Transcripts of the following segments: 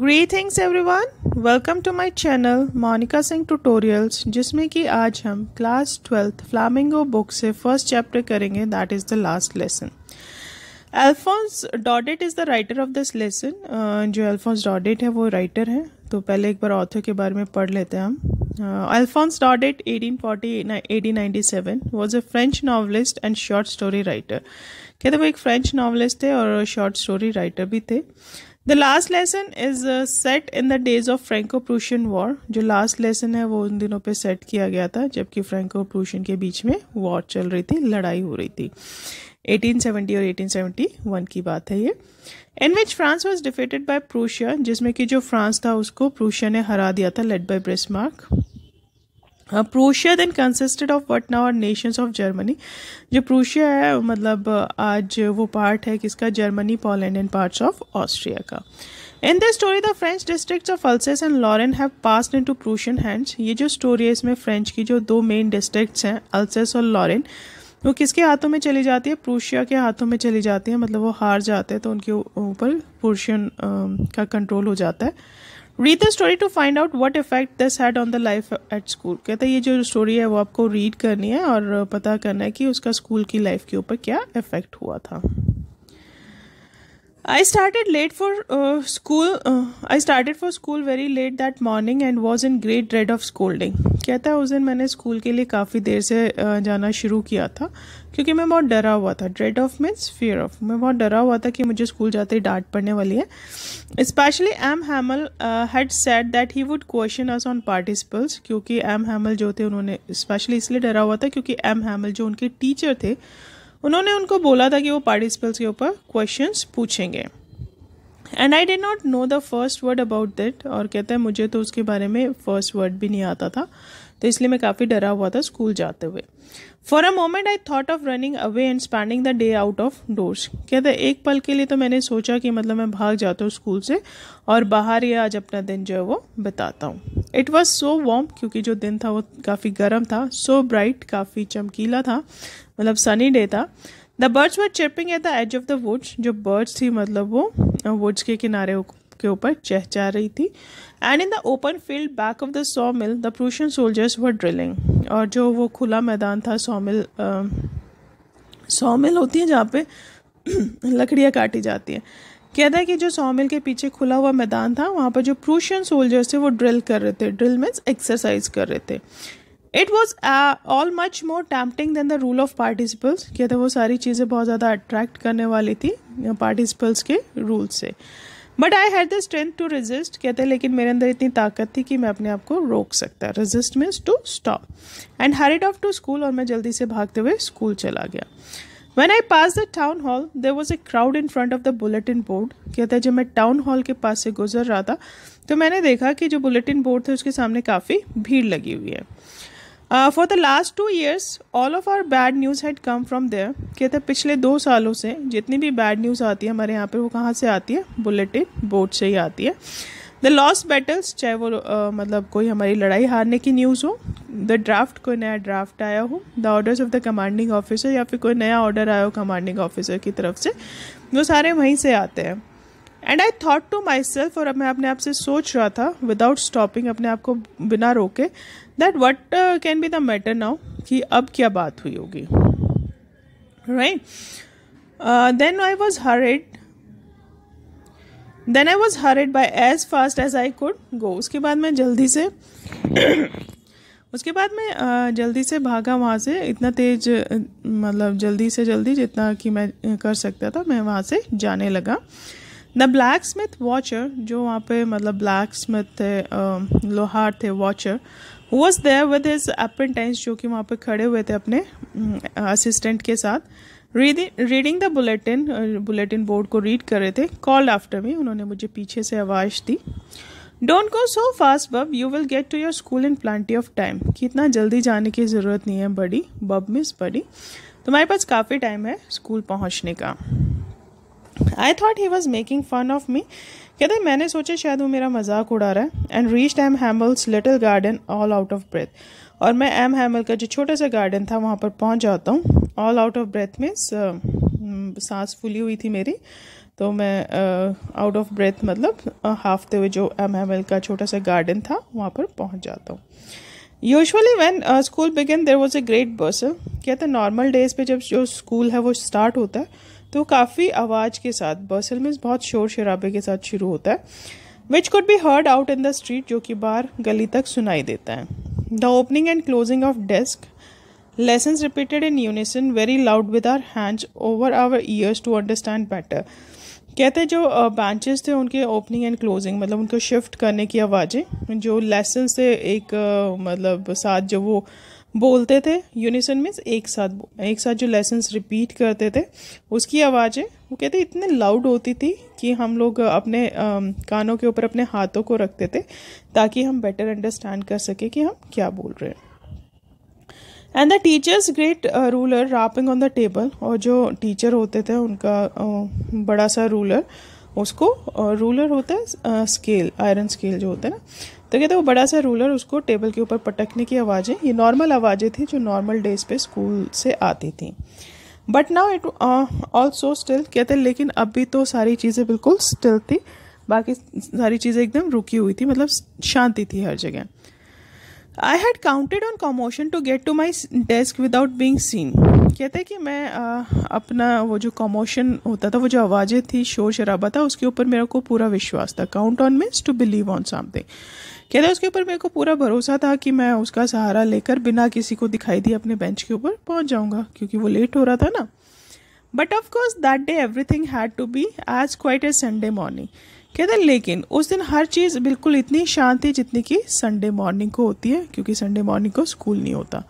Greetings everyone welcome to my channel Monika Singh tutorials जिसमें कि आज हम क्लास ट्वेल्थ फ्लामिंगो बुक से फर्स्ट चैप्टर करेंगे that is the last lesson Alphonse Daudet is the writer of this lesson जो Alphonse डॉडेट है वो राइटर हैं तो पहले एक बार ऑथर के बारे में पढ़ लेते हैं हम Alphonse Daudet 1840-1897 was a French novelist and short story writer कहते वो एक फ्रेंच नॉवलिस्ट थे और शॉर्ट स्टोरी राइटर भी थे the last lesson is set in the days of Franco Prussian war जो लास्ट लेसन है वो उन दिनों पे सेट किया गया था जबकि फ्रेंको प्रूशियन के बीच में वॉर चल रही थी लड़ाई हो रही थी 1870 और 1871 की बात है ये in which France was defeated by Prussia जिसमें कि जो फ्रांस था उसको प्रूशिया ने हरा दिया था led by Bismarck Prussia then consisted of what now are nations of Germany जो प्रोशिया है मतलब आज वो पार्ट है किसका Germany Poland and parts of Austria का in the story the French district of Alsace and Lorraine have pass into Prussian hands ये जो स्टोरी है इसमें फ्रेंच की जो दो मेन डिस्ट्रिक्ट हैं अल्सेस और लॉरेन वो किसके हाथों में चली जाती है प्रूशिया के हाथों में चली जाती है मतलब वो हार जाते हैं तो उनके ऊपर प्रूशियन का कंट्रोल हो जाता है read the story to find out what effect this had on the life at school कहते हैं ये जो स्टोरी है वो आपको रीड करनी है और पता करना है कि उसका स्कूल की लाइफ के ऊपर क्या इफेक्ट हुआ था I started late for uh, school. Uh, I started for school very late that morning and was in great dread of scolding. कहता है उस दिन मैंने स्कूल के लिए काफ़ी देर से uh, जाना शुरू किया था क्योंकि मैं बहुत डरा हुआ था dread of means fear of मैं बहुत डरा हुआ था कि मुझे स्कूल जाते ही डांट पड़ने वाली है especially M Hamel had said that he would question us on participles क्योंकि एम हैमल जो थे उन्होंने स्पेशली इसलिए डरा हुआ था क्योंकि एम हैमल जो उनके टीचर थे उन्होंने उनको बोला था कि वो पार्टिसिपल्स के ऊपर क्वेश्चंस पूछेंगे and I did not know the first word about that और कहते हैं मुझे तो उसके बारे में फर्स्ट वर्ड भी नहीं आता था तो इसलिए मैं काफ़ी डरा हुआ था स्कूल जाते हुए for a moment I thought of running away and spending the day out of doors कहते हैं एक पल के लिए तो मैंने सोचा कि मतलब मैं भाग जाता हूँ स्कूल से और बाहर ही आज अपना दिन जो है वो बताता हूँ इट वॉज सो वॉम क्योंकि जो दिन था वो काफ़ी गर्म था सो so ब्राइट काफ़ी चमकीला था मतलब सनी डे था the birds were chirping at the edge of the woods जो बर्ड्स थी मतलब वो वुड्स के किनारे के ऊपर चहचा रही थी and in the open field back of the sawmill the Prussian soldiers were drilling और जो वो खुला मैदान था सॉ मिल सॉ मिल होती है जहाँ पे लकड़ियाँ काटी जाती हैं कहता है कि जो सॉ मिल के पीछे खुला हुआ मैदान था वहाँ पर जो प्रूशन सोल्जर्स थे वो ड्रिल कर रहे थे ड्रिल मीन्स एक्सरसाइज कर रहे थे it was all much more tempting than the rule of participles कहते वो सारी चीज़ें बहुत ज़्यादा अट्रैक्ट करने वाली थी पार्टिसिपल्स के रूल से but I had the strength to resist कहते लेकिन मेरे अंदर इतनी ताकत थी कि मैं अपने आप को रोक सकता resist means to stop and hurried off to school और मैं जल्दी से भागते हुए स्कूल चला गया when I pass the town hall there was a crowd in front of the bulletin board कहते है जब मैं टाउन हॉल के पास से गुजर रहा था तो मैंने देखा कि जो बुलेटिन बोर्ड थे उसके सामने काफ़ी भीड़ लगी हुई है for the last two years all of our bad news had come from there कहते हैं पिछले दो सालों से जितनी भी बैड न्यूज़ आती है हमारे यहाँ पर वो कहाँ से आती है बुलेटिन बोर्ड से ही आती है द लॉस बैटल्स चाहे वो uh, मतलब कोई हमारी लड़ाई हारने की न्यूज़ हो द ड्राफ्ट कोई नया ड्राफ्ट आया हो the orders of the commanding officer या फिर कोई नया ऑर्डर आया हो कमांडिंग ऑफिसर की तरफ से वो सारे वहीं से आते हैं and I thought to myself और मैं अपने आप से सोच रहा था विदाउट स्टॉपिंग अपने आप को बिना रोके that what can be the matter now कि अब क्या बात हुई होगी right then I was hurried then I was hurried by as fast as I could go उसके बाद मैं जल्दी से उसके बाद मैं uh, जल्दी से भागा वहाँ से इतना तेज मतलब जल्दी से जल्दी जितना कि मैं कर सकता था मैं वहाँ से जाने लगा द ब्लैक स्मिथ वॉचर जो वहाँ पे मतलब ब्लैक स्मिथ थे लोहार थे Wachter was there with his apprentice जो कि वहाँ पे खड़े हुए थे अपने असिस्टेंट के साथ reading the bulletin bulletin board को रीड कर रहे थे कॉल्ड आफ्टर मी उन्होंने मुझे पीछे से आवाज़ दी don't go so fast bub you will get to your school in plenty of time कि इतना जल्दी जाने की ज़रूरत नहीं है बड़ी बब मिस बड़ी तुम्हारे पास काफ़ी टाइम है स्कूल पहुँचने का I thought he was making fun of me कहते मैंने सोचा शायद वो मेरा मजाक उड़ा रहा है and reached M Hamel's little garden all out of breath और मैं एम हैमल का जो छोटा सा गार्डन था वहाँ पर पहुँच जाता हूँ ऑल आउट ऑफ ब्रेथ में सांस फूली हुई थी मेरी तो मैं आउट ऑफ ब्रेथ मतलब हाफते हुए जो एम एम एल का छोटा सा गार्डन था वहाँ पर पहुँच जाता हूँ usually when school began there was a great बर्स कहते हैं नॉर्मल डेज पे जब जो स्कूल है वो स्टार्ट होता है तो काफ़ी आवाज़ के साथ बर्सल मीन्स बहुत शोर शराबे के साथ शुरू होता है which could be heard out in the street जो कि बाहर गली तक सुनाई देता है the opening and closing of desk lesson repeated in unison very loud with our hands over our ears to understand better कहते हैं जो बेंचेस थे उनके ओपनिंग एंड क्लोजिंग मतलब उनको शिफ्ट करने की आवाज़ें जो लेसन से एक मतलब साथ जो वो बोलते थे यूनिसन मीन्स एक साथ एक साथ जो लेसन रिपीट करते थे उसकी आवाज़ें वो कहते इतने लाउड होती थी कि हम लोग अपने आ, कानों के ऊपर अपने हाथों को रखते थे ताकि हम बेटर अंडरस्टैंड कर सके कि हम क्या बोल रहे हैं and the teachers great ruler rapping on the table और जो टीचर होते थे उनका uh, बड़ा सा रूलर उसको रूलर uh, होता है स्केल आयरन स्केल जो होता है ना तो कहते वो बड़ा सा रूलर उसको टेबल के ऊपर पटकने की आवाज़ें ये नॉर्मल आवाज़ें थी जो नॉर्मल डेज पे स्कूल से आती थी but now it also still कहते लेकिन अब भी तो सारी चीज़ें बिल्कुल स्टिल थी बाकी सारी चीज़ें एकदम रुकी हुई थी मतलब शांति थी हर जगह I had counted on commotion to get to my desk without being seen कहते हैं कि मैं आ, uh, अपना वो जो कॉमोशन होता था वो जो आवाज़ें थी शोर शराबा था उसके ऊपर मेरे को पूरा विश्वास था count on means to believe on something कहता है उसके ऊपर मेरे को पूरा भरोसा था कि मैं उसका सहारा लेकर बिना किसी को दिखाई दिए अपने बेंच के ऊपर पहुंच जाऊंगा क्योंकि वो लेट हो रहा था ना but of course that day everything had to be as quiet a Sunday morning कहते लेकिन उस दिन हर चीज़ बिल्कुल इतनी शांत थी जितनी कि संडे मॉर्निंग को होती है क्योंकि संडे मॉर्निंग को स्कूल नहीं होता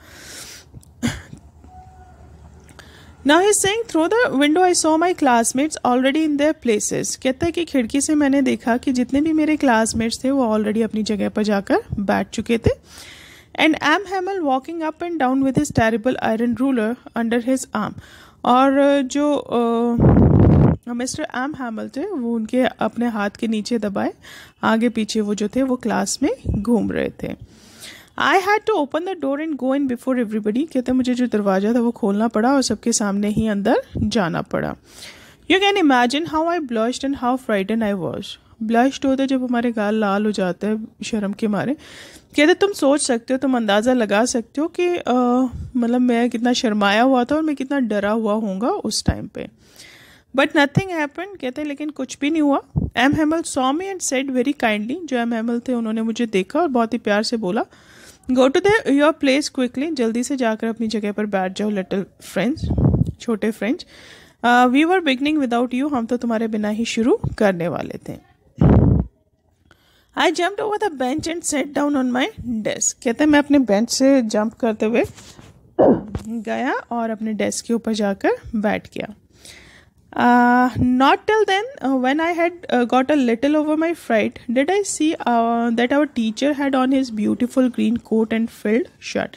now he seeing through the window I saw my classmates already in their places कहता है कि खिड़की से मैंने देखा कि जितने भी मेरे क्लासमेट्स थे वो ऑलरेडी अपनी जगह पर जाकर बैठ चुके थे and M Hamel walking up and down with his terrible iron ruler under his arm और uh, जो मिस्टर एम हैमल थे वो उनके अपने हाथ के नीचे दबाए आगे पीछे वो जो थे वो क्लास में घूम रहे थे I had to open the door and go in before everybody कहते मुझे जो दरवाज़ा था वो खोलना पड़ा और सबके सामने ही अंदर जाना पड़ा you can imagine how I blushed and how frightened I was blushed होता है जब हमारे गाल लाल हो जाते हैं शर्म के मारे कहते तुम सोच सकते हो तुम अंदाज़ा लगा सकते हो कि मतलब मैं कितना शर्माया हुआ था और मैं कितना डरा हुआ होऊंगा उस टाइम पे बट नथिंग हैपन कहते हैं लेकिन कुछ भी नहीं हुआ M Hamel saw me and said very kindly जो एम हेमल थे उन्होंने मुझे देखा और बहुत ही प्यार से बोला go to the your place quickly जल्दी से जाकर अपनी जगह पर बैठ जाओ लिटिल फ्रेंड्स छोटे friends we were beginning without you हम तो तुम्हारे बिना ही शुरू करने वाले थे I jump over the bench and sat down on my desk कहते हैं मैं अपने बेंच से जंप करते हुए गया और अपने डेस्क के ऊपर जाकर बैठ गया Uh, not till then, uh, when I had uh, got a little over my fright, did I see uh, that our teacher had on his beautiful green coat and filled shirt.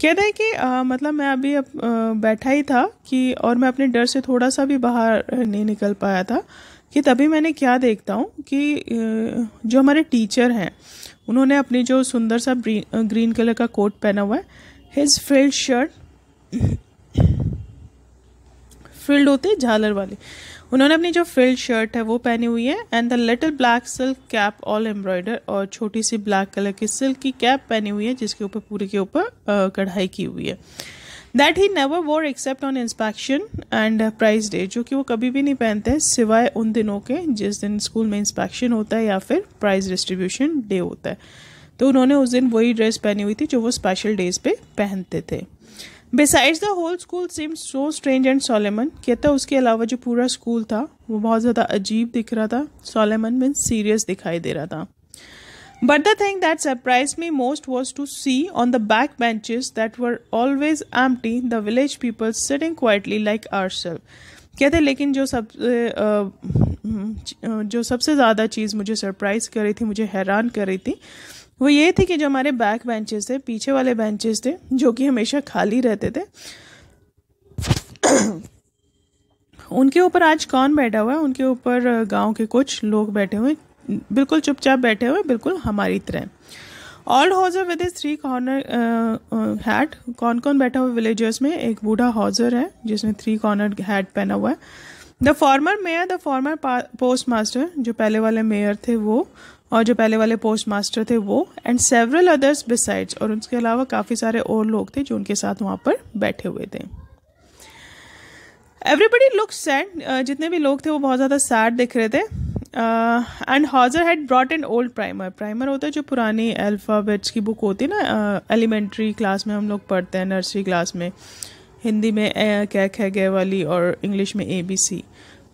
कह रहे हैं कि आ, मतलब मैं अभी up, आ, बैठा ही था कि और मैं अपने डर से थोड़ा सा भी बाहर नहीं निकल पाया था कि तभी मैंने क्या देखता हूँ कि जो हमारे टीचर हैं उन्होंने अपनी जो सुंदर सा ग्रीन कलर का कोट पहना हुआ है हिज फ्रिल्ड शर्ट फील्ड होते हैं झालर वाले उन्होंने अपनी जो फील्ड शर्ट है वो पहनी हुई है and the little black silk cap all embroidered और छोटी सी ब्लैक कलर की सिल्क की कैप पहनी हुई है जिसके ऊपर पूरे के ऊपर कढ़ाई की हुई है that he never wore except on inspection and prize day जो कि वो कभी भी नहीं पहनते हैं सिवाय उन दिनों के जिस दिन स्कूल में इंस्पेक्शन होता है या फिर प्राइज डिस्ट्रीब्यूशन डे होता है तो उन्होंने उस दिन वही ड्रेस पहनी हुई थी जो वो स्पेशल डेज पे पहनते थे besides the whole school seemed so strange and solemn कहता उसके अलावा जो पूरा स्कूल था वो बहुत ज़्यादा अजीब दिख रहा था सोलेमन मीन सीरियस दिखाई दे रहा था but the thing that surprise me most was to see on the back benches that were always टी the village people sitting quietly like ourselves कहते लेकिन जो सब जो सबसे ज़्यादा चीज़ मुझे सरप्राइज कर रही थी मुझे हैरान कर रही थी वो ये थी कि जो हमारे बैक बेंचेस थे पीछे वाले बेंचेस थे जो कि हमेशा खाली रहते थे उनके ऊपर आज कौन बैठा हुआ है उनके ऊपर गांव के कुछ लोग बैठे हुए बिल्कुल चुपचाप बैठे हुए बिल्कुल हमारी तरह old Hauser with his three corner hat कौन कौन बैठा हुआ विलेजर्स में एक बूढ़ा हॉजर है जिसने थ्री कॉर्नर हैट पहना हुआ है the former mayor the former postmaster जो पहले वाले मेयर थे वो और जो पहले वाले पोस्ट मास्टर थे वो एंड सेवरल अदर्स बिसाइड्स और उसके अलावा काफ़ी सारे और लोग थे जो उनके साथ वहाँ पर बैठे हुए थे एवरीबडी लुक सैड जितने भी लोग थे वो बहुत ज़्यादा सैड दिख रहे थे and Hauser had brought an old primer primer होता है जो पुरानी अल्फ़ाबेट्स की बुक होती है ना एलिमेंट्री uh, क्लास में हम लोग पढ़ते हैं नर्सरी क्लास में हिंदी में ए, कै खे गए वाली और इंग्लिश में ए बी सी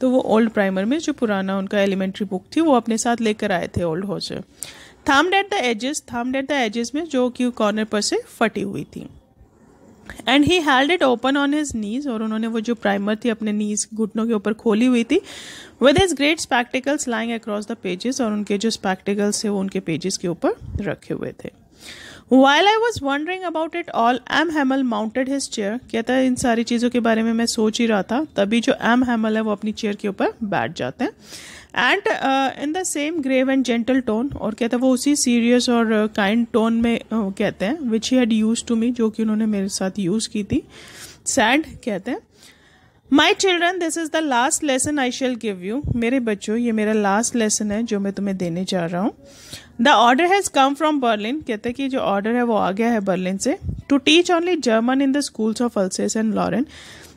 तो वो ओल्ड प्राइमर में जो पुराना उनका एलिमेंट्री बुक थी वो अपने साथ लेकर आए थे old Hauser thumbed at the edges thumbed at the edges में जो कि कॉर्नर पर से फटी हुई थी and he held it open on his knees और उन्होंने वो जो प्राइमर थी अपने नीज घुटनों के ऊपर खोली हुई थी with his great spectacles lying across the pages और उनके जो स्पैक्टिकल्स थे वो उनके पेजेस के ऊपर रखे हुए थे while I was wondering about it all M Hamel mounted his chair कहता है इन सारी चीज़ों के बारे में मैं सोच ही रहा था तभी जो एम हैमल है वो अपनी चेयर के ऊपर बैठ जाते हैं and in the same grave and gentle tone और कहते हैं वो उसी सीरियस और काइंड uh, टोन में uh, कहते हैं which he had used to me जो कि उन्होंने मेरे साथ यूज़ की थी सैड कहते हैं my children this is the last lesson I shall give you मेरे बच्चों ये मेरा लास्ट लेसन है जो मैं तुम्हें देने जा रहा हूँ the order has come from Berlin कहते हैं कि जो ऑर्डर है वो आ गया है बर्लिन से to teach only German in the schools of Alsace and Lorraine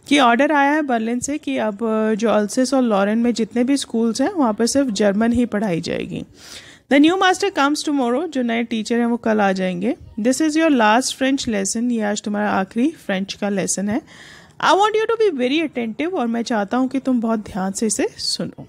कि ऑर्डर आया है बर्लिन से कि अब जो अल्सेस और लॉरेन में जितने भी स्कूल्स हैं वहाँ पर सिर्फ जर्मन ही पढ़ाई जाएगी the new master comes tomorrow जो नए टीचर हैं वो कल आ जाएंगे this is your last French lesson ये आज तुम्हारा आखिरी फ्रेंच का लेसन है I want you to be very attentive और मैं चाहता हूँ कि तुम बहुत ध्यान से इसे सुनो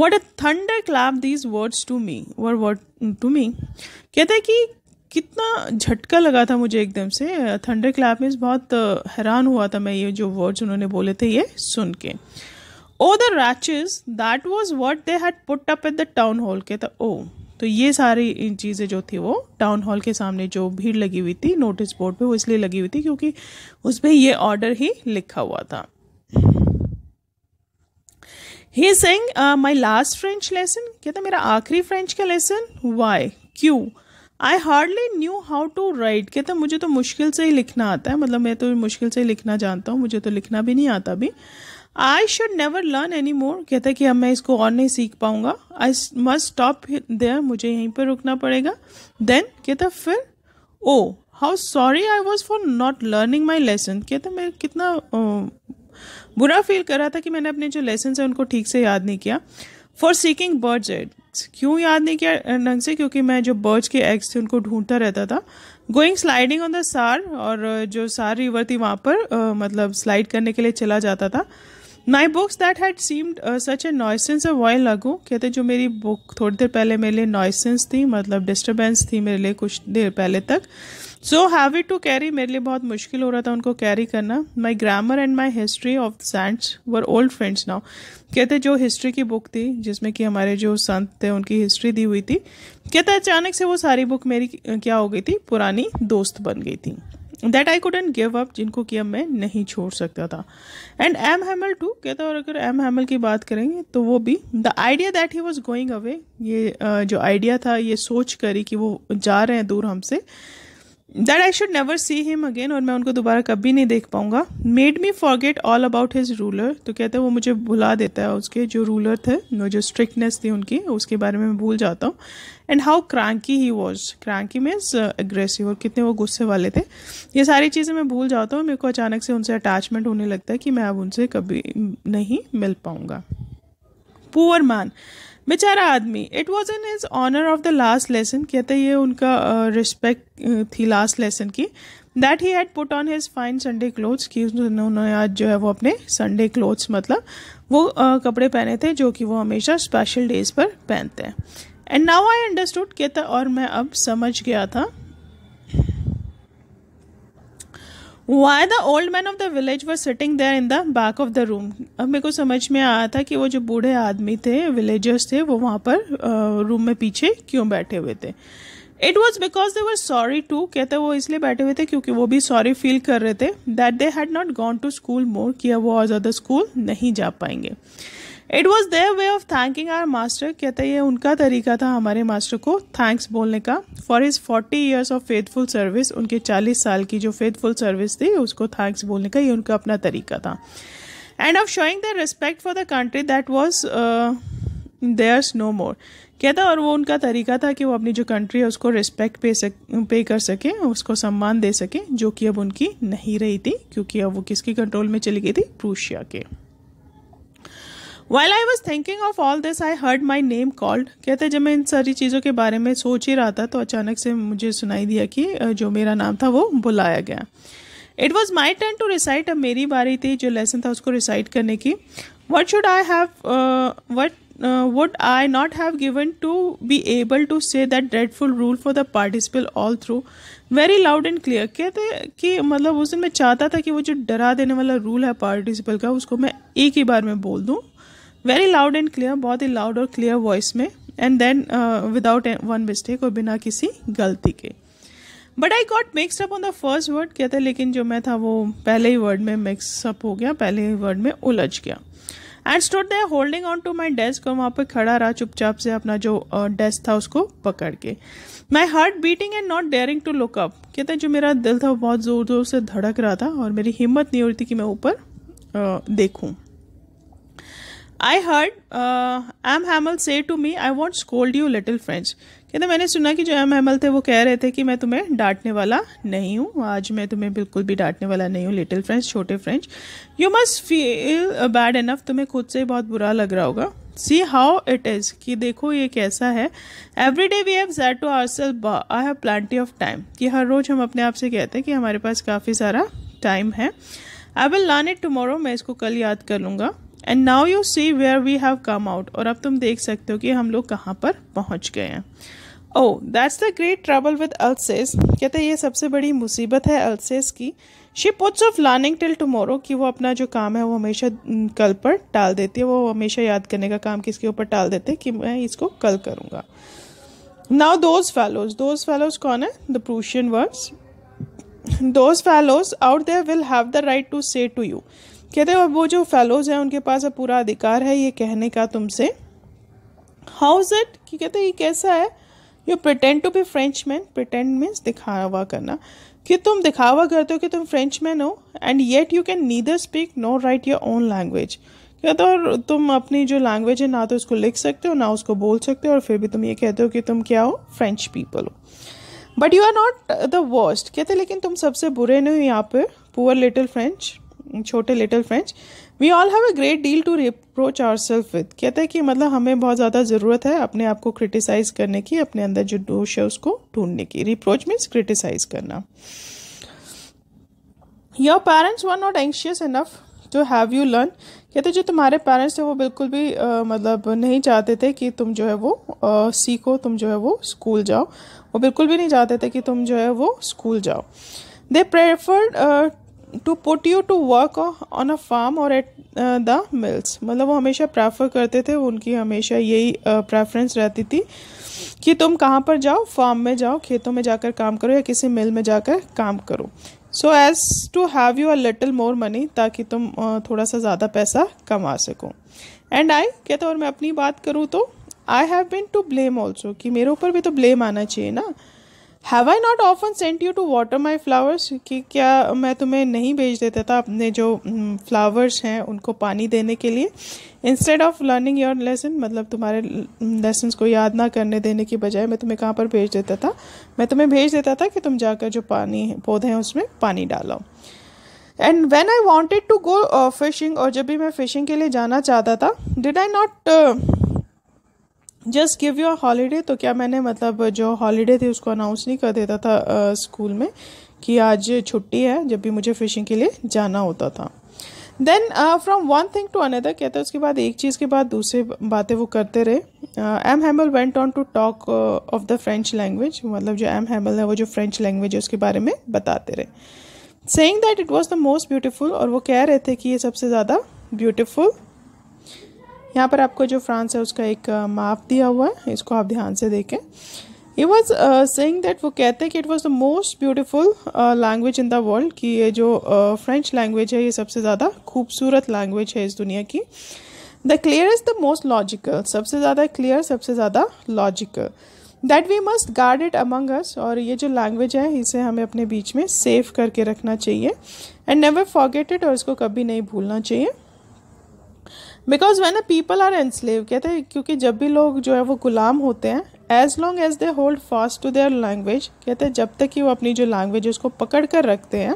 what a thunderclap these words to me were word to me कहते हैं कि कितना झटका लगा था मुझे एकदम से थंडर क्लैप में बहुत uh, हैरान हुआ था मैं ये जो वर्ड्स उन्होंने बोले थे ये सुन के oh the wretches that was what they had put up at the town hall के था ओ तो ये सारी चीज़ें जो थी वो टाउन हॉल के सामने जो भीड़ लगी हुई थी नोटिस बोर्ड पे वो इसलिए लगी हुई थी क्योंकि उसमें ये ऑर्डर ही लिखा हुआ था ही सेंग माई लास्ट फ्रेंच लेसन कहता मेरा आखिरी फ्रेंच का लेसन वाई क्यू I hardly knew how to write कहता मुझे तो मुश्किल से ही लिखना आता है मतलब मैं तो मुश्किल से ही लिखना जानता हूँ मुझे तो लिखना भी नहीं आता अभी I should never learn any more कहता है कि अब मैं इसको और नहीं सीख पाऊंगा आई मस्ट स्टॉप देयर मुझे यहीं पर रुकना पड़ेगा देन कहता फिर oh how sorry I was for not learning my lesson कहता मैं कितना बुरा फील कर रहा था कि मैंने अपने जो लेसन है उनको ठीक से याद नहीं किया फॉर सीकिंग बर्ड्स एड्स क्यों याद नहीं किया ढंग से क्योंकि मैं जो बर्ड्स के एग्स थे उनको ढूंढता रहता था गोइंग स्लाइडिंग ऑन द सार और जो सार रिवर थी वहाँ पर मतलब स्लाइड करने के लिए चला जाता था my books that had seemed such a nuisance a while ago कहते जो मेरी बुक थोड़ी देर पहले मेरे लिए नॉइसेंस थी मतलब डिस्टर्बेंस थी मेरे लिए कुछ देर पहले तक so have it to carry मेरे लिए बहुत मुश्किल हो रहा था उनको कैरी करना my grammar and my history of saints were old friends now कहते जो हिस्ट्री की बुक थी जिसमें कि हमारे जो संत थे उनकी हिस्ट्री दी हुई थी कहते अचानक से वो सारी बुक मेरी क्या हो गई थी पुरानी दोस्त बन गई थी that I couldn't give up जिनको कि अब मैं नहीं छोड़ सकता था एंड एम हैमल टू कहता और अगर एम हैमल की बात करेंगे तो वो भी the idea that he was going away ये जो आइडिया था ये सोच करी कि वो जा रहे हैं दूर हमसे that I should never see him again और मैं उनको दोबारा कभी नहीं देख पाऊंगा made me forget all about his ruler तो कहते हैं वो मुझे भुला देता है उसके जो रूलर थे वो जो स्ट्रिक्टनेस थी उनकी उसके बारे में मैं भूल जाता हूँ and how cranky he was cranky means aggressive और कितने वो गुस्से वाले थे ये सारी चीज़ें मैं भूल जाता हूँ मेरे को अचानक से उनसे अटैचमेंट होने लगता है कि मैं अब उनसे कभी नहीं मिल पाऊंगा पुअर मैन बेचारा आदमी it was in his honour of the last lesson कहते ये उनका रिस्पेक्ट uh, थी लास्ट लेसन की that he had put on his fine Sunday clothes कि उन्होंने आज जो है वो अपने संडे क्लोथ्स मतलब वो uh, कपड़े पहने थे जो कि वो हमेशा स्पेशल डेज पर पहनते हैं एंड नाउ आई अंडरस्टूड कहता और मैं अब समझ गया था why the old man of the village were sitting there in the back of the room अब मेरे को समझ में आया था कि वो जो बूढ़े आदमी थे विलेजर्स थे वो वहाँ पर रूम में पीछे क्यों बैठे हुए थे it was because they were sorry to कहते वो इसलिए बैठे हुए थे क्योंकि वो भी सॉरी फील कर रहे थे that they had not gone to school more अब वो और ज़्यादा स्कूल नहीं जा पाएंगे it was their way of thanking our master कहते ये उनका तरीका था हमारे मास्टर को थैंक्स बोलने का for his forty years of faithful service उनके चालीस साल की जो फेथफुल सर्विस थी उसको थैंक्स बोलने का ये उनका अपना तरीका था and of showing the respect for the country that was theirs no more कहता और वो उनका तरीका था कि वो अपनी जो कंट्री है उसको रिस्पेक्ट पे सक पे कर सके उसको सम्मान दे सके जो कि अब उनकी नहीं रही थी क्योंकि अब वो किसकी कंट्रोल में चली गई थी प्रूशिया के while I was thinking of all this I heard my name called कहते जब मैं इन सारी चीज़ों के बारे में सोच ही रहा था तो अचानक से मुझे सुनाई दिया कि जो मेरा नाम था वो बुलाया गया it was my turn to recite अब मेरी बारी थी जो लेसन था उसको रिसाइट करने की what should I have what would I not have given to be able to say that dreadful rule for the participle all through very loud and clear कहते कि मतलब उस दिन मैं चाहता था कि वो जो डरा देने वाला रूल है पार्टिसिपल का उसको मैं एक ही बार में बोल दूँ वेरी लाउड एंड क्लियर बहुत ही लाउड और क्लियर वॉइस में and then without one mistake और बिना किसी गलती के but I got mixed up on the first word कहते हैं लेकिन जो मैं था वो पहले ही वर्ड में मिक्सअप हो गया पहले ही वर्ड में उलझ गया and stood there holding on to my desk और वहाँ पर खड़ा रहा चुपचाप से अपना जो डेस्क uh, था उसको पकड़ के my heart beating and not daring to look up कहते हैं जो मेरा दिल था वो बहुत ज़ोर ज़ोर से धड़क रहा था और मेरी हिम्मत नहीं हो रही थी कि मैं ऊपर uh, देखूँ I heard M Hamel say to me I won't scold you little French कहते मैंने सुना कि जो एम हैमल थे वो कह रहे थे कि मैं तुम्हें डांटने वाला नहीं हूँ आज मैं तुम्हें बिल्कुल भी डांटने वाला नहीं हूँ लिटिल फ्रेंच छोटे French you must feel bad enough तुम्हें खुद से बहुत बुरा लग रहा होगा सी हाउ इट इज़ कि देखो ये कैसा है every day we have said to ourselves I have plenty of time कि हर रोज़ हम अपने आप से कहते हैं कि हमारे पास काफ़ी सारा टाइम है I will learn it tomorrow मैं इसको कल याद कर लूँगा and now you see where we have come out और अब तुम देख सकते हो कि हम लोग कहाँ पर पहुँच गए हैं oh that's the great trouble with Alsace कहते हैं ये सबसे बड़ी मुसीबत है अल्सेस की she puts off learning till tomorrow कि वो अपना जो काम है वो हमेशा कल पर टाल देती है वो हमेशा याद करने का काम किसके ऊपर टाल देते हैं कि मैं इसको कल करूँगा now those fellows those fellows कौन है the Prussian words those fellows out there will have the right to say to you कहते हैं और वो जो फेलोज़ हैं उनके पास अब पूरा अधिकार है ये कहने का तुमसे हाउ इज़ इट कि कहते हैं ये कैसा है you pretend to be Frenchman pretend means दिखावा करना कि तुम दिखावा करते हो कि तुम फ्रेंच मैन हो and yet you can neither speak nor write your own language कहते और तुम अपनी जो लैंग्वेज है ना तो उसको लिख सकते हो ना उसको बोल सकते हो और फिर भी तुम ये कहते हो कि तुम क्या हो फ्रेंच पीपल हो but you are not the worst कहते लेकिन तुम सबसे बुरे नहीं हो यहाँ पर पुअर लिटिल फ्रेंच छोटे little French we all have a great deal to reproach ourselves with कहते हैं कि मतलब हमें बहुत ज़्यादा ज़रूरत है अपने आप को क्रिटिसाइज करने की अपने अंदर जो दोष है उसको ढूंढने की रिप्रोच मीन्स क्रिटिसाइज करना your parents were not anxious enough to have you learn कहते जो तुम्हारे पेरेंट्स थे वो बिल्कुल भी आ, मतलब नहीं चाहते थे कि तुम जो है वो आ, सीखो तुम जो है वो स्कूल जाओ वो बिल्कुल भी नहीं चाहते थे कि तुम जो है वो स्कूल जाओ they preferred to put you to work on a farm और एट द मिल्स मतलब वो हमेशा प्रेफर करते थे उनकी हमेशा यही प्रेफरेंस uh, रहती थी कि तुम कहाँ पर जाओ फार्म में जाओ खेतों में जाकर काम करो या किसी मिल में जाकर काम करो so as to have you a little more money ताकि तुम uh, थोड़ा सा ज़्यादा पैसा कमा सको एंड आई कहते और मैं अपनी बात करूँ तो I have been to blame also कि मेरे ऊपर भी तो ब्लेम आना चाहिए ना have I not often sent you to water my flowers कि क्या मैं तुम्हें नहीं भेज देता था अपने जो फ्लावर्स हैं उनको पानी देने के लिए instead of learning your lesson मतलब तुम्हारे लेसन को याद ना करने देने की बजाय मैं तुम्हें कहाँ पर भेज देता था मैं तुम्हें भेज देता था कि तुम जाकर जो पानी पौधे हैं उसमें पानी डालो and when I wanted to go fishing और जब भी मैं फिशिंग के लिए जाना चाहता था did I not just give a holiday तो क्या मैंने मतलब जो हॉलीडे थी उसको अनाउंस नहीं कर देता था स्कूल में कि आज छुट्टी है जब भी मुझे फिशिंग के लिए जाना होता था then from one thing to another कहते हैं उसके बाद एक चीज़ के बाद दूसरी बातें वो करते रहे M Hamel went on to talk of the French language मतलब जो एम हैमल है वो जो फ्रेंच लैंग्वेज है उसके बारे में बताते रहे saying that it was the most beautiful और वो कह रहे थे कि ये सबसे ज़्यादा ब्यूटिफुल यहाँ पर आपको जो फ्रांस है उसका एक माप दिया हुआ है इसको आप ध्यान से देखें ही वॉज सेंग दैट वो कहते हैं कि it was the most beautiful language in the world कि ये जो फ्रेंच uh, लैंग्वेज है ये सबसे ज़्यादा खूबसूरत लैंग्वेज है इस दुनिया की the clearest the most logical सबसे ज़्यादा क्लियर सबसे ज़्यादा logical that we must guard it among us और ये जो लैंग्वेज है इसे हमें अपने बीच में सेव करके रखना चाहिए एंड नेवर फॉरगेट इट और इसको कभी नहीं भूलना चाहिए because when a people are enslaved कहते हैं क्योंकि जब भी लोग जो है वो गुलाम होते हैं as long as they hold fast to their language कहते हैं जब तक कि वो अपनी जो लैंग्वेज उसको पकड़ कर रखते हैं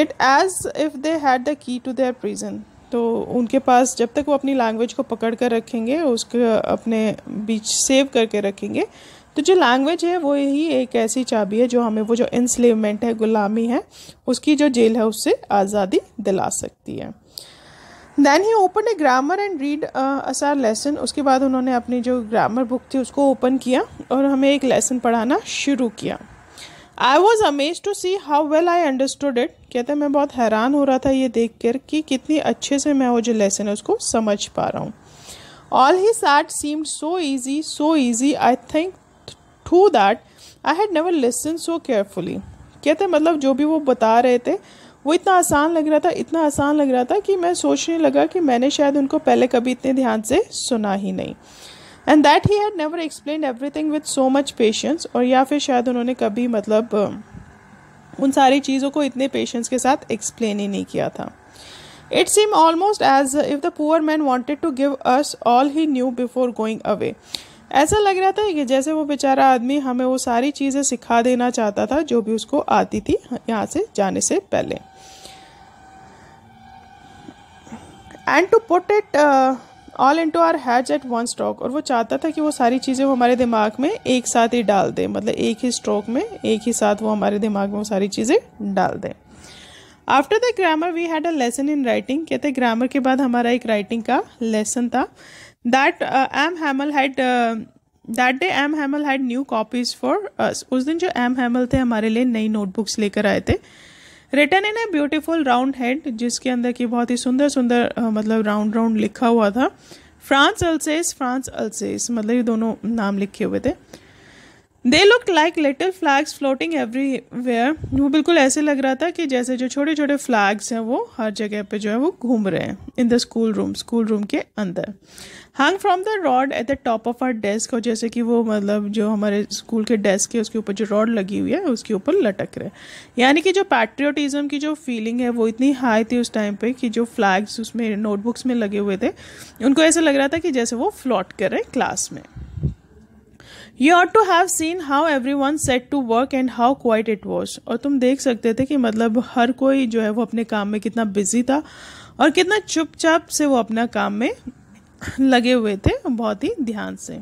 it as if they had the key to their prison तो उनके पास जब तक वो अपनी लैंग्वेज को पकड़ कर रखेंगे उसके अपने बीच सेव करके रखेंगे तो जो लैंग्वेज है वो ही एक ऐसी चाबी है जो हमें वो जो इंस्लेवमेंट है गुलामी है उसकी जो जेल है उससे आज़ादी दिला सकती है then he opened a grammar and read us our lesson उसके बाद उन्होंने अपनी जो ग्रामर बुक थी उसको ओपन किया और हमें एक लेसन पढ़ाना शुरू किया I was amazed to see how well I understood it कहते हैं मैं बहुत हैरान हो रहा था ये देख कर कि कितनी अच्छे से मैं वो जो लेसन है उसको समझ पा रहा हूँ all he said seemed so easy so easy I think through that I had never listened so carefully कहते मतलब जो भी वो बता रहे थे वो इतना आसान लग रहा था इतना आसान लग रहा था कि मैं सोचने लगा कि मैंने शायद उनको पहले कभी इतने ध्यान से सुना ही नहीं and that he had never explained everything with so much patience और या फिर शायद उन्होंने कभी मतलब उन सारी चीज़ों को इतने पेशेंस के साथ एक्सप्लेन ही नहीं किया था it seemed almost as if the poor man wanted to give us all he knew before going away ऐसा लग रहा था कि जैसे वो बेचारा आदमी हमें वो सारी चीज़ें सिखा देना चाहता था जो भी उसको आती थी यहाँ से जाने से पहले and to put it all into our heads at one stroke और वो चाहता था कि वो सारी चीज़ें वो हमारे दिमाग में एक साथ ही डाल दें मतलब एक ही स्ट्रोक में एक ही साथ वो हमारे दिमाग में वो सारी चीज़ें डाल दें after the grammar we had a lesson in writing कहते ग्रामर के बाद हमारा एक राइटिंग का लेसन था that M Hamel had that day M Hamel had new copies for उस दिन जो एम हैमल थे हमारे लिए नई नोटबुक्स लेकर आए थे written in a beautiful round hand जिसके अंदर की बहुत ही सुंदर सुंदर मतलब राउंड राउंड लिखा हुआ था फ्रांस अल्सेस फ्रांस अल्सेस मतलब ये दोनों नाम लिखे हुए थे they looked like little flags floating everywhere वो बिल्कुल ऐसे लग रहा था कि जैसे जो छोटे छोटे फ्लैग्स हैं वो हर जगह पे जो है वो घूम रहे हैं in the schoolroom schoolroom के अंदर hanging from the rod at the top of our desk और जैसे कि वो मतलब जो हमारे स्कूल के डेस्क है उसके ऊपर जो रॉड लगी हुई है उसके ऊपर लटक रहे हैं यानी कि जो पैट्रियोटिज़म की जो फीलिंग है वो इतनी हाई थी उस टाइम पे कि जो फ्लैग्स उसमें नोटबुक्स में लगे हुए थे उनको ऐसा लग रहा था कि जैसे वो फ्लॉट कर रहे हैं क्लास में you ought to have seen how everyone set to work and how quiet it was और तुम देख सकते थे कि मतलब हर कोई जो है वो अपने काम में कितना बिजी था और कितना चुपचाप से वो अपना काम में लगे हुए थे बहुत ही ध्यान से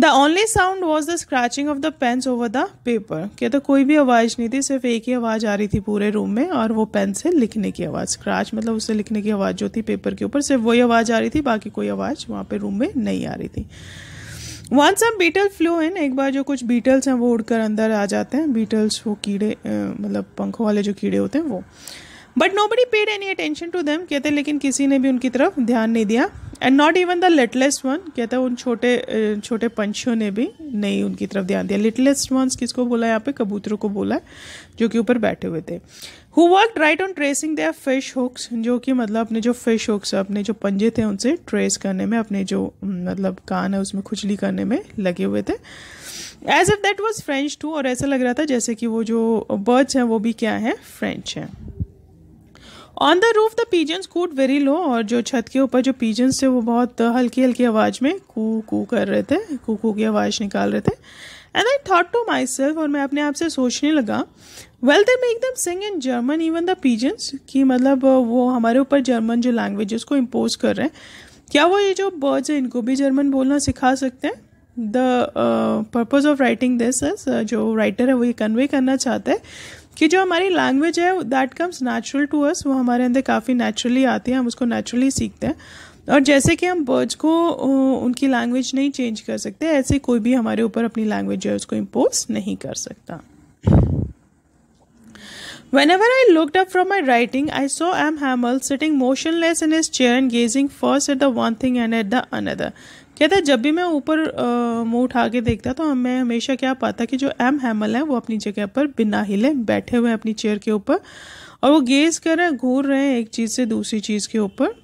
the only sound was the scratching of the pens over the paper क्या तो कोई भी आवाज़ नहीं थी सिर्फ एक ही आवाज़ आ रही थी पूरे रूम में और वो पेन से लिखने की आवाज़ स्क्रैच मतलब उससे लिखने की आवाज़ जो थी पेपर के ऊपर सिर्फ वही आवाज़ आ रही थी बाकी कोई आवाज़ वहाँ पे रूम में नहीं आ रही थी once some beetle flew in एक बार जो कुछ बीटल्स हैं वो उड़कर अंदर आ जाते हैं बीटल्स वो कीड़े मतलब पंखों वाले जो कीड़े होते हैं वो but nobody paid any attention to them कहते लेकिन किसी ने भी उनकी तरफ ध्यान नहीं दिया and not even the littlest one कहते उन छोटे छोटे पंछियों ने भी नहीं उनकी तरफ ध्यान दिया लिटलेस्ट वंस किसको बोला यहाँ पे कबूतरों को बोला जो कि ऊपर बैठे हुए थे who worked right on tracing their fish hooks जो कि मतलब अपने जो फिश हुक्स अपने जो पंजे थे उनसे ट्रेस करने में अपने जो मतलब कान है उसमें खुजली करने में लगे हुए थे as if that was French too और ऐसा लग रहा था जैसे कि वो जो बर्ड्स हैं वो भी क्या है फ्रेंच हैं on the roof the pigeons cooed very low और जो छत के ऊपर जो पीजन्स थे वो बहुत हल्की हल्की आवाज़ में कू कू कर रहे थे कू कू की आवाज़ निकाल रहे थे and I thought to myself और मैं अपने आप से सोचने लगा well they make them sing in German even the pigeons कि मतलब uh, वो हमारे ऊपर जर्मन जो लैंग्वेज उसको इम्पोज कर रहे हैं क्या वो ये जो बर्ड्स हैं इनको भी जर्मन बोलना सिखा सकते हैं the purpose of writing this is जो राइटर है वो ये कन्वे करना चाहते हैं कि जो हमारी लैंग्वेज है that comes natural to us वो हमारे अंदर काफ़ी नेचुरली आती है हम उसको नेचुरली सीखते हैं और जैसे कि हम बर्ड्स को uh, उनकी लैंग्वेज नहीं चेंज कर सकते ऐसे कोई भी हमारे ऊपर अपनी लैंग्वेज है उसको इम्पोज नहीं कर सकता Whenever I looked up from my writing, I saw M. Hamill sitting motionless in his chair and gazing first at the one thing and at the another. कहता जब भी मैं ऊपर मुंह उठा के देखता तो मैं हमेशा क्या पाता कि जो एम हैमल है वो अपनी जगह पर बिना हिले बैठे हुए हैं अपनी चेयर के ऊपर और वो गेज कर रहे हैं घूर रहे हैं एक चीज़ से दूसरी चीज़ के ऊपर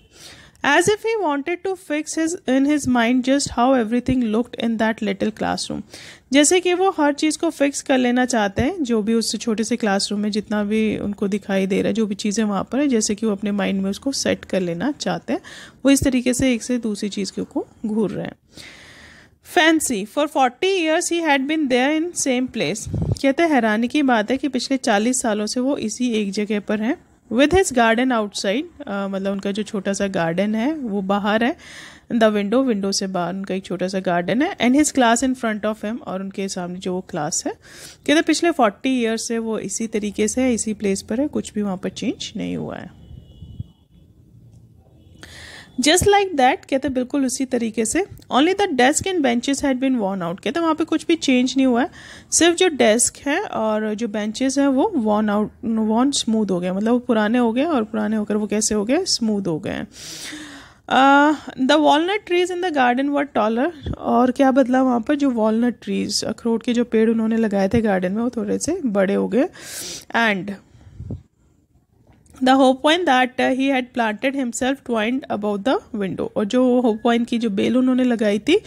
as if he wanted to fix his in his mind just how everything looked in that little classroom जैसे कि वो हर चीज़ को फिक्स कर लेना चाहते हैं जो भी उस छोटे से क्लासरूम में जितना भी उनको दिखाई दे रहा है जो भी चीज़ें वहाँ पर है जैसे कि वो अपने माइंड में उसको सेट कर लेना चाहते हैं वो इस तरीके से एक से दूसरी चीज़ के को घूर रहे हैं fancy for forty years he had been there in same place कहते हैरानी की बात है कि पिछले चालीस सालों से वो इसी एक जगह पर हैं विद हिज गार्डन आउटसाइड मतलब उनका जो छोटा सा गार्डन है वो बाहर है द विंडो विंडो से बाहर उनका एक छोटा सा गार्डन है and his class in front of him और उनके सामने जो वो क्लास है कहते पिछले फोर्टी ईयर्स से वो इसी तरीके से इसी प्लेस पर है कुछ भी वहाँ पर चेंज नहीं हुआ है जस्ट लाइक दैट कहते हैं बिल्कुल उसी तरीके से only the desk and benches had been worn out कहते हैं वहाँ पे कुछ भी चेंज नहीं हुआ है सिर्फ जो डेस्क है और जो बेंचेस हैं वो वॉर्न आउट वॉर्न स्मूथ हो गए मतलब वो पुराने हो गए और पुराने होकर वो कैसे हो गए स्मूथ हो गए हैं the walnut trees in the garden were taller और क्या बदला वहाँ पर जो वॉलट ट्रीज अखरोट के जो पेड़ उन्होंने लगाए थे गार्डन में वो थोड़े से बड़े हो गए and the hop hop vine that he had planted himself twined about the window और जो होप होपवाइन की जो बेल उन्होंने लगाई थी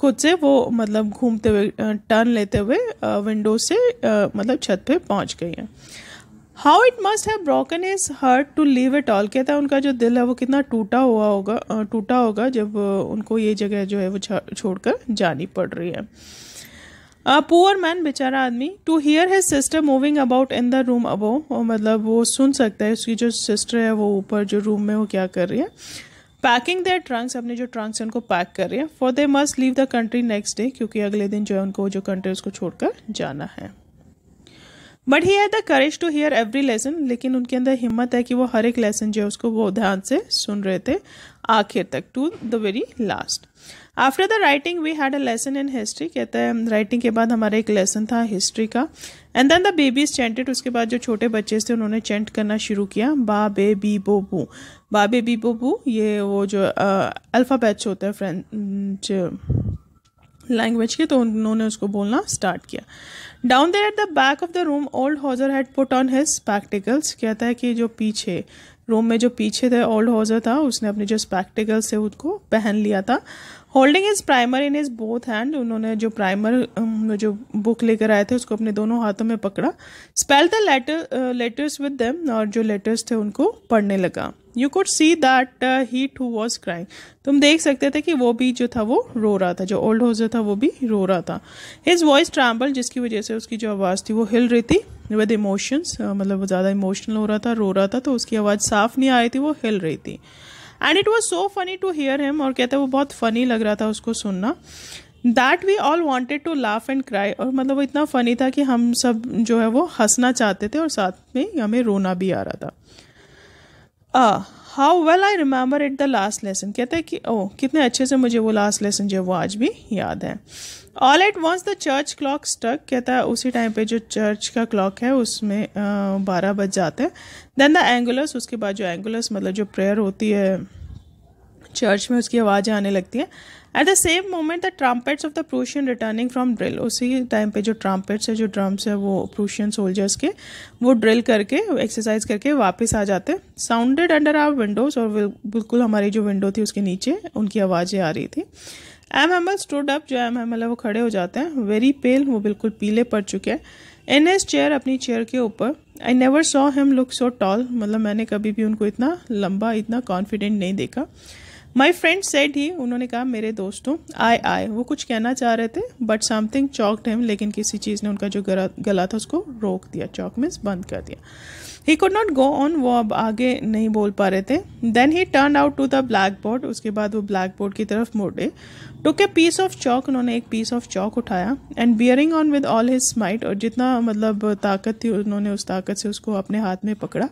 खुद से वो मतलब घूमते हुए टर्न लेते हुए विंडो से मतलब छत पे पहुंच गई हैं how it must have broken his heart to leave it all कहता है उनका जो दिल है वो कितना टूटा हुआ होगा टूटा होगा जब उनको ये जगह जो है वो छोड़कर जानी पड़ रही है अ पुअर मैन बेचारा आदमी to hear his sister moving about in the room अबो मतलब वो सुन सकता है उसकी जो सिस्टर है वो ऊपर जो रूम में वो क्या कर रही है पैकिंग देयर ट्रंक्स अपने जो ट्रंक्स हैं उनको पैक कर रही है for they must leave the country next day क्योंकि अगले दिन जो है उनको जो कंट्री उसको छोड़कर जाना है but he had the courage to hear every lesson लेकिन उनके अंदर हिम्मत है कि वो हर एक लेसन जो है उसको वो ध्यान से सुन रहे थे आखिर तक to the very last after the writing we had a lesson in history कहते हैं राइटिंग के बाद हमारा एक लेसन था हिस्ट्री का and then the babies chanted उसके बाद जो छोटे बच्चे थे उन्होंने चेंट करना शुरू किया बा बे बी बो बू बा बे बी बो बू ये वो जो अल्फ़ाबेट्स होते हैं फ्रेंच लैंग्वेज के तो उन्होंने उसको बोलना स्टार्ट किया down there at the back of the room old Hauser had put on his spectacles कहता है कि जो पीछे रूम में जो पीछे थे ओल्ड हॉजर था उसने अपने जो स्पैक्टिकल्स थे उसको पहन लिया था holding his primer in his both hand उन्होंने जो प्राइमर जो बुक लेकर आए थे उसको अपने दोनों हाथों में पकड़ा spell the letter letters with them और जो लेटर्स थे उनको पढ़ने लगा you could see that he too was cry तुम देख सकते थे कि वो भी जो था वो रो रहा था जो ओल्ड हाउस था वो भी रो रहा था हिज वॉइस ट्रैम्बल जिसकी वजह से उसकी जो आवाज़ थी वो हिल रही थी विद इमोशंस uh, मतलब वो ज़्यादा इमोशनल हो रहा था रो रहा था तो उसकी आवाज़ साफ नहीं आ रही थी वो हिल रही थी and it was so funny to hear him और कहते हैं वो बहुत फनी लग रहा था उसको सुनना that we all wanted to laugh and cry और मतलब वो इतना फनी था कि हम सब जो है वो हंसना चाहते थे और साथ में हमें रोना भी आ रहा था how well I remember it the last lesson कहते हैं कि ओह oh, कितने अच्छे से मुझे वो लास्ट लेसन जो है वो आज भी याद है all at once the church clock struck कहता है उसी टाइम पे जो चर्च का क्लॉक है उसमें ah, बारह बज जाते हैं देन द एंगुलस उसके बाद जो एंगुलस मतलब जो प्रेयर होती है चर्च में उसकी आवाज़ें आने लगती हैं at the same moment the trumpets of the Prussian returning from drill उसी टाइम पे जो ट्रम्पेट्स है जो ड्रम्स है वो प्रूशियन सोल्जर्स के वो ड्रिल करके एक्सरसाइज करके वापस आ जाते साउंडेड अंडर आवर विंडोज और बिल्कुल हमारी जो विंडो थी उसके नीचे उनकी आवाज़ें आ रही थी M M L stood up जो एम एम एल है वो खड़े हो जाते हैं वेरी पेल वो बिल्कुल पीले पड़ चुके हैं इन एस चेयर अपनी चेयर के ऊपर I never saw him look so tall मतलब मैंने कभी भी उनको इतना लंबा इतना कॉन्फिडेंट नहीं देखा माई फ्रेंड सेड ही उन्होंने कहा मेरे दोस्तों आए आए वो कुछ कहना चाह रहे थे बट समथिंग चौकड हिम लेकिन किसी चीज़ ने उनका जो गला था उसको रोक दिया चौक मीन्स बंद कर दिया he could not go on वो अब आगे नहीं बोल पा रहे थे then he turn out to the blackboard उसके बाद वो ब्लैक बोर्ड की तरफ मुड़े टुक ए पीस ऑफ चौक उन्होंने एक पीस ऑफ चौक उठाया and bearing on with all his might और जितना मतलब ताकत थी उन्होंने उस ताकत से उसको अपने हाथ में पकड़ा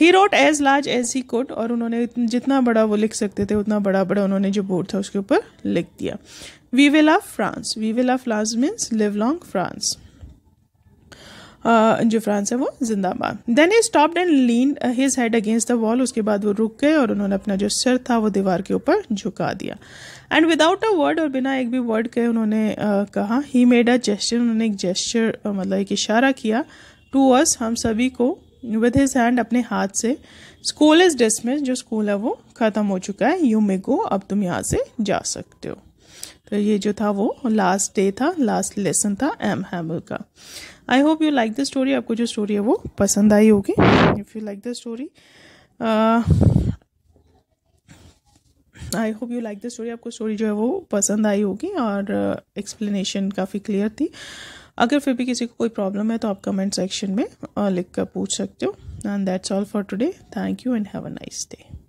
he wrote as large as he could और उन्होंने जितना बड़ा वो लिख सकते थे उतना बड़ा बड़ा उन्होंने जो बोर्ड था उसके ऊपर लिख दिया वी विल ऑफ फ्रांस वी विल ऑफ France means live long France जो फ्रांस है वो जिंदाबाद then he stopped and lean his head against the wall उसके बाद वो रुक गए और उन्होंने अपना जो सिर था वो दीवार के ऊपर झुका दिया एंड विदाउट अ वर्ड और बिना एक भी वर्ड के उन्होंने uh, कहा ही मेड अ जेस्टर उन्होंने एक uh, मतलब एक इशारा किया टू अस हम सभी को विद हिज हैंड अपने हाथ से स्कूल इज डिसमिस जो स्कूल है वो ख़त्म हो चुका है यू मे गो अब तुम यहाँ से जा सकते हो तो ये जो था वो लास्ट डे था लास्ट लेसन था एम हैमल का I hope you like the story आपको जो स्टोरी है वो पसंद आई होगी if you like the story I hope you like the story आपको स्टोरी जो है वो पसंद आई होगी और एक्सप्लेनेशन uh, काफ़ी क्लियर थी अगर फिर भी किसी को कोई प्रॉब्लम है तो आप कमेंट सेक्शन में लिख कर पूछ सकते हो and that's all for today thank you and have a nice day